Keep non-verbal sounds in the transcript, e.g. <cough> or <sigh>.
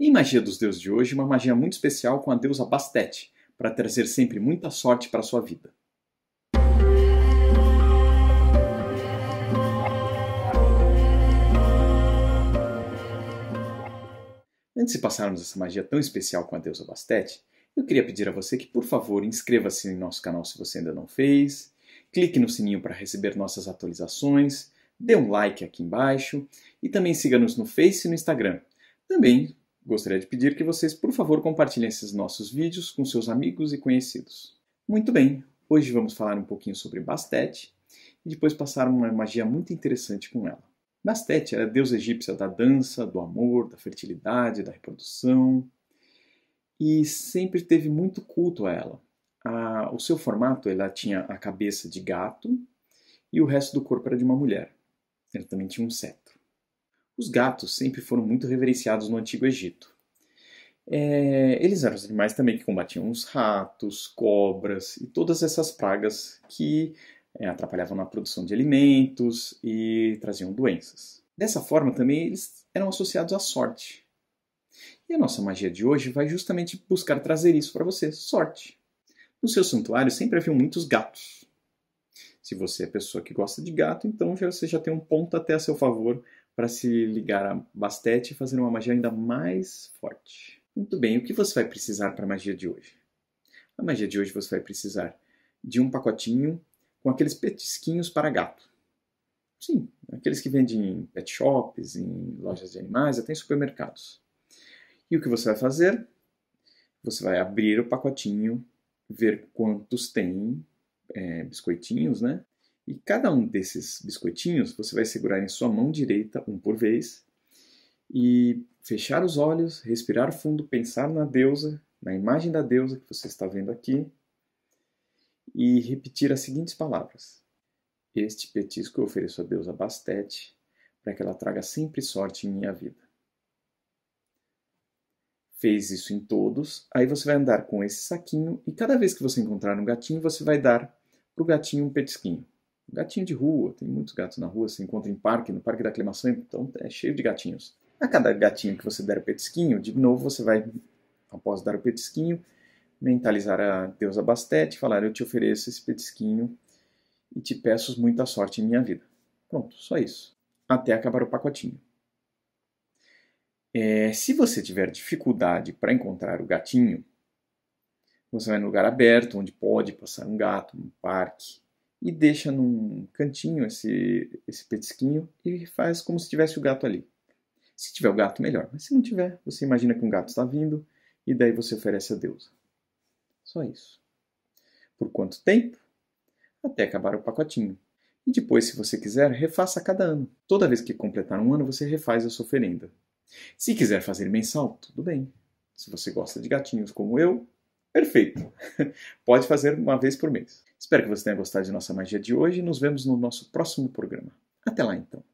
Em Magia dos Deuses de hoje, é uma magia muito especial com a deusa Bastet, para trazer sempre muita sorte para sua vida. Antes de passarmos essa magia tão especial com a deusa Bastet, eu queria pedir a você que, por favor, inscreva-se em nosso canal se você ainda não fez, clique no sininho para receber nossas atualizações, dê um like aqui embaixo e também siga-nos no Face e no Instagram. Também Gostaria de pedir que vocês, por favor, compartilhem esses nossos vídeos com seus amigos e conhecidos. Muito bem, hoje vamos falar um pouquinho sobre Bastet e depois passar uma magia muito interessante com ela. Bastet era a deusa egípcia da dança, do amor, da fertilidade, da reprodução e sempre teve muito culto a ela. A, o seu formato, ela tinha a cabeça de gato e o resto do corpo era de uma mulher. Ela também tinha um seto. Os gatos sempre foram muito reverenciados no Antigo Egito. É, eles eram os animais também que combatiam os ratos, cobras e todas essas pragas que é, atrapalhavam na produção de alimentos e traziam doenças. Dessa forma, também eles eram associados à sorte. E a nossa magia de hoje vai justamente buscar trazer isso para você: sorte. No seu santuário sempre haviam muitos gatos. Se você é pessoa que gosta de gato, então já, você já tem um ponto até a seu favor para se ligar a Bastet e fazer uma magia ainda mais forte. Muito bem, o que você vai precisar para a magia de hoje? A magia de hoje você vai precisar de um pacotinho com aqueles petisquinhos para gato. Sim, aqueles que vendem em pet shops, em lojas de animais, até em supermercados. E o que você vai fazer? Você vai abrir o pacotinho, ver quantos tem é, biscoitinhos, né? E cada um desses biscoitinhos você vai segurar em sua mão direita, um por vez, e fechar os olhos, respirar fundo, pensar na deusa, na imagem da deusa que você está vendo aqui, e repetir as seguintes palavras: Este petisco eu ofereço à deusa Bastete, para que ela traga sempre sorte em minha vida. Fez isso em todos, aí você vai andar com esse saquinho e cada vez que você encontrar um gatinho, você vai dar para o gatinho um petisquinho. Gatinho de rua, tem muitos gatos na rua, se encontra em parque, no parque da aclimação, então é cheio de gatinhos. A cada gatinho que você der o petisquinho, de novo você vai, após dar o petisquinho, mentalizar a deusa Bastet e falar: Eu te ofereço esse petisquinho e te peço muita sorte em minha vida. Pronto, só isso. Até acabar o pacotinho. É, se você tiver dificuldade para encontrar o gatinho, você vai no lugar aberto, onde pode passar um gato, um parque, e deixa num cantinho esse, esse petisquinho e faz como se tivesse o gato ali. Se tiver o gato, melhor. Mas se não tiver, você imagina que um gato está vindo e daí você oferece a deusa. Só isso. Por quanto tempo? Até acabar o pacotinho. E depois, se você quiser, refaça a cada ano. Toda vez que completar um ano, você refaz a sua oferenda. Se quiser fazer mensal, tudo bem. Se você gosta de gatinhos como eu, perfeito. <laughs> Pode fazer uma vez por mês. Espero que você tenha gostado de nossa magia de hoje e nos vemos no nosso próximo programa. Até lá então.